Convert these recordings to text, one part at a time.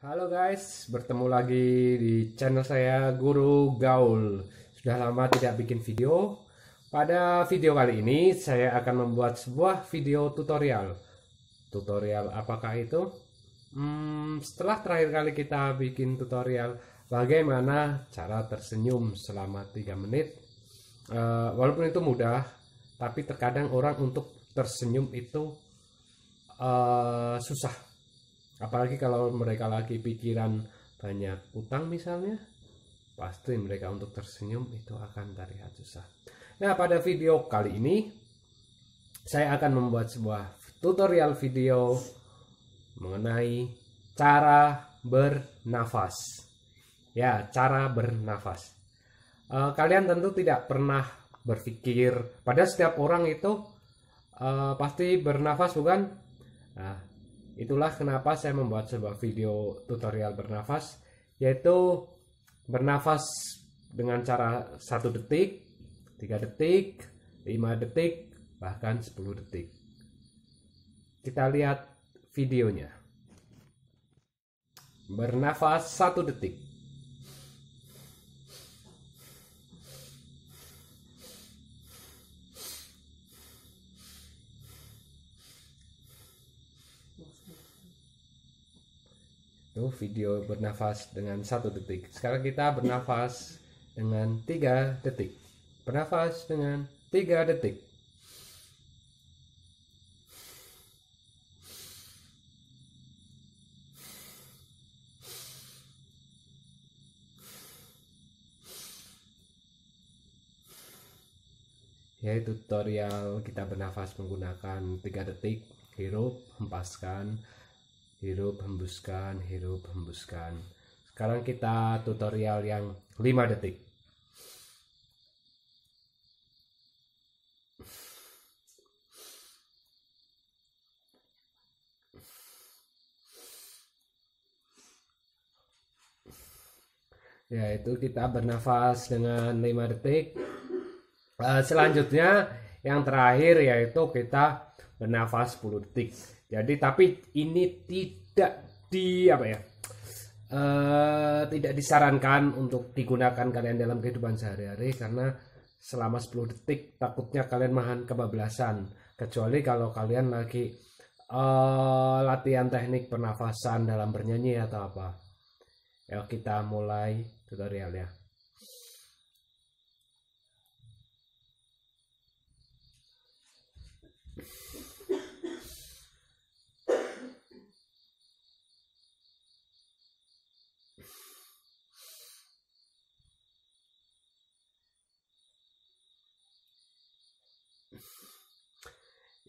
Halo guys, bertemu lagi di channel saya Guru Gaul. Sudah lama tidak bikin video. Pada video kali ini saya akan membuat sebuah video tutorial. Tutorial apakah itu? Hmm, setelah terakhir kali kita bikin tutorial bagaimana cara tersenyum selama 3 menit. Uh, walaupun itu mudah, tapi terkadang orang untuk tersenyum itu uh, susah apalagi kalau mereka lagi pikiran banyak utang misalnya pasti mereka untuk tersenyum itu akan terlihat susah nah pada video kali ini saya akan membuat sebuah tutorial video mengenai cara bernafas ya cara bernafas e, kalian tentu tidak pernah berpikir pada setiap orang itu e, pasti bernafas bukan nah, Itulah kenapa saya membuat sebuah video tutorial bernafas, yaitu bernafas dengan cara satu detik, 3 detik, 5 detik, bahkan 10 detik. Kita lihat videonya. Bernafas satu detik. itu video bernafas dengan satu detik. Sekarang kita bernafas dengan tiga detik. Bernafas dengan tiga detik. ya tutorial kita bernafas menggunakan tiga detik hirup hempaskan hirup hembuskan hirup hembuskan sekarang kita tutorial yang 5 detik yaitu kita bernafas dengan 5 detik eh, selanjutnya yang terakhir yaitu kita bernafas 10 detik. Jadi tapi ini tidak di apa ya? Uh, tidak disarankan untuk digunakan kalian dalam kehidupan sehari-hari karena selama 10 detik takutnya kalian mahan kebablasan kecuali kalau kalian lagi uh, latihan teknik pernafasan dalam bernyanyi atau apa. Ya kita mulai tutorialnya.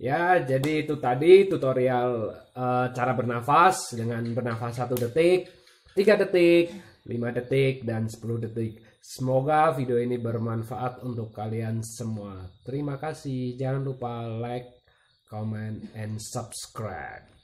Ya, jadi itu tadi tutorial uh, cara bernafas dengan bernafas satu detik, tiga detik, 5 detik, dan 10 detik. Semoga video ini bermanfaat untuk kalian semua. Terima kasih. Jangan lupa like, comment, and subscribe.